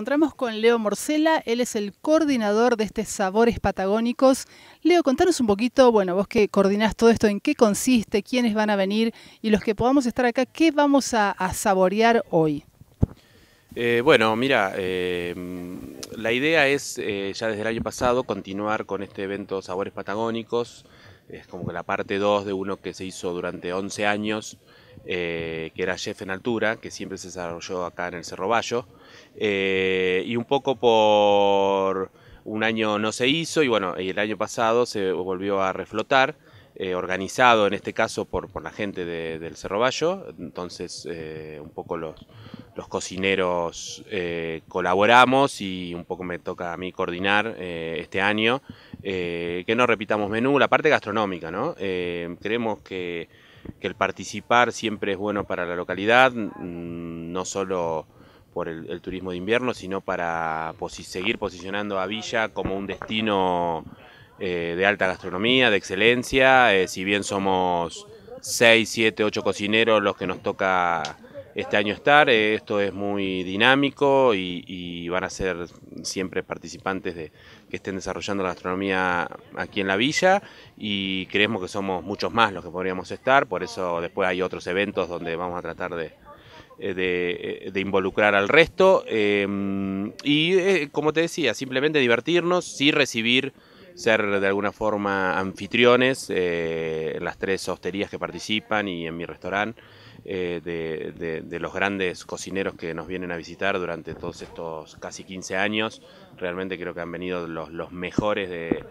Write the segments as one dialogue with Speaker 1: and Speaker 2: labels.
Speaker 1: encontramos con Leo Morcela, él es el coordinador de este Sabores Patagónicos. Leo, contanos un poquito, bueno, vos que coordinás todo esto, en qué consiste, quiénes van a venir y los que podamos estar acá, ¿qué vamos a, saborear hoy?
Speaker 2: Eh, bueno, mira, eh, la idea es eh, ya desde el año pasado continuar con este evento Sabores Patagónicos, es como la parte 2 de uno que se hizo durante 11 años eh, que era jefe en altura, que siempre se desarrolló acá en el Cerro Bayo, eh, y un poco por un año no se hizo y bueno, el año pasado se volvió a reflotar. Eh, organizado en este caso por, la gente del Cerro Bayo, entonces un poco los, cocineros colaboramos y un poco me toca a mí coordinar este año que no repitamos menú, la parte gastronómica, ¿no? creemos que que el participar siempre es bueno para la localidad, mm, no solo por el, turismo de invierno, sino para seguir posicionando a Villa como un destino eh, de alta gastronomía, de excelencia, eh, si bien somos 6, 7, 8 cocineros los que nos toca este año estar. Eh, esto es muy dinámico y, van a ser siempre participantes de que estén desarrollando la gastronomía aquí en la villa y creemos que somos muchos más los que podríamos estar, por eso después hay otros eventos donde vamos a tratar de, eh, eh, involucrar al resto. y como te decía, simplemente divertirnos, y recibir ser de alguna forma anfitriones eh, en las tres hosterías que participan y en mi restaurante. Eh, de, los grandes cocineros que nos vienen a visitar durante todos estos casi 15 años. Realmente creo que han venido los, mejores de,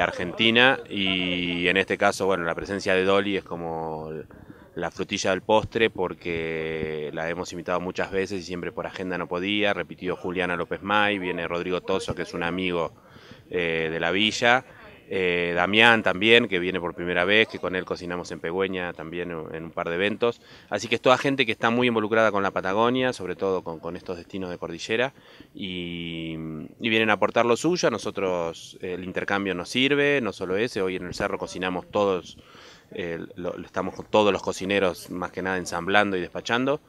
Speaker 2: Argentina y en este caso, bueno, la presencia de Dolly es como la frutilla del postre porque la hemos invitado muchas veces y siempre por agenda no podía. Repitió Juliana López May, viene Rodrigo Toso, que es un amigo eh, de la villa. Eh, Damián también, que viene por primera vez, que con él cocinamos en Pegüeña también en un par de eventos. Así que es toda gente que está muy involucrada con la Patagonia, sobre todo con, estos destinos de cordillera, y, vienen a aportar lo suyo. A nosotros eh, el intercambio nos sirve, no solo ese, hoy en el cerro cocinamos todos, eh, estamos todos los cocineros más que nada ensamblando y despachando.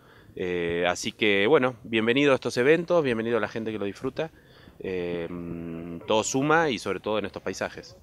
Speaker 2: así que bueno, bienvenido a estos eventos, bienvenido a la gente que lo disfruta eh, mm, todo suma y sobre todo en estos paisajes.